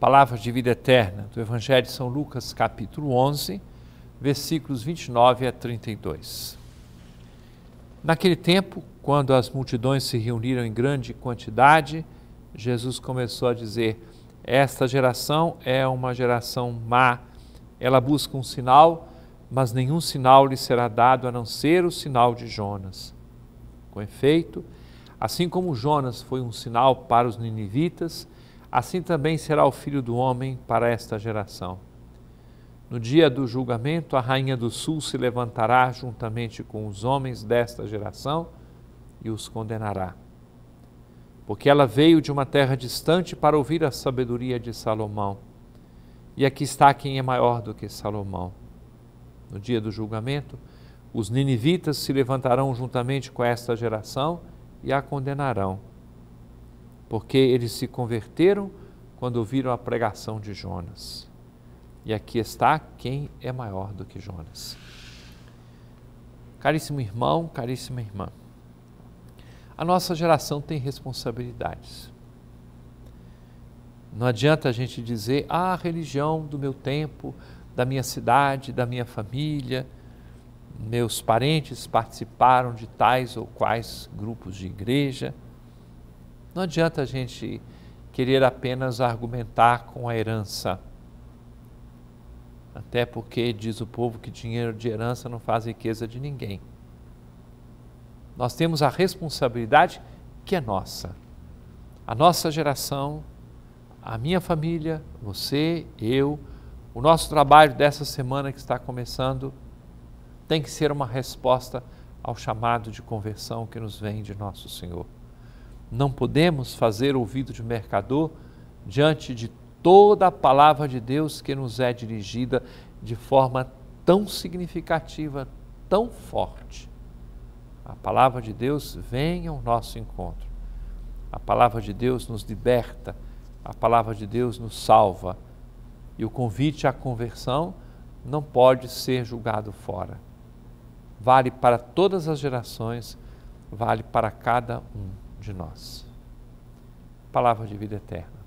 palavras de vida eterna do Evangelho de São Lucas, capítulo 11, versículos 29 a 32. Naquele tempo, quando as multidões se reuniram em grande quantidade, Jesus começou a dizer: Esta geração é uma geração má. Ela busca um sinal, mas nenhum sinal lhe será dado a não ser o sinal de Jonas. Com efeito, assim como Jonas foi um sinal para os ninivitas, assim também será o filho do homem para esta geração. No dia do julgamento, a rainha do sul se levantará juntamente com os homens desta geração e os condenará. Porque ela veio de uma terra distante para ouvir a sabedoria de Salomão. E aqui está quem é maior do que Salomão. No dia do julgamento, os ninivitas se levantarão juntamente com esta geração e a condenarão porque eles se converteram quando ouviram a pregação de Jonas. E aqui está quem é maior do que Jonas. Caríssimo irmão, caríssima irmã, a nossa geração tem responsabilidades. Não adianta a gente dizer, ah, a religião do meu tempo, da minha cidade, da minha família, meus parentes participaram de tais ou quais grupos de igreja. Não adianta a gente querer apenas argumentar com a herança. Até porque diz o povo que dinheiro de herança não faz riqueza de ninguém. Nós temos a responsabilidade que é nossa. A nossa geração, a minha família, você, eu, o nosso trabalho dessa semana que está começando tem que ser uma resposta ao chamado de conversão que nos vem de nosso Senhor. Não podemos fazer ouvido de mercador diante de toda a palavra de Deus que nos é dirigida de forma tão significativa, tão forte. A palavra de Deus vem ao nosso encontro. A palavra de Deus nos liberta, a palavra de Deus nos salva. E o convite à conversão não pode ser julgado fora. Vale para todas as gerações, vale para cada um de nós. Palavra de vida eterna.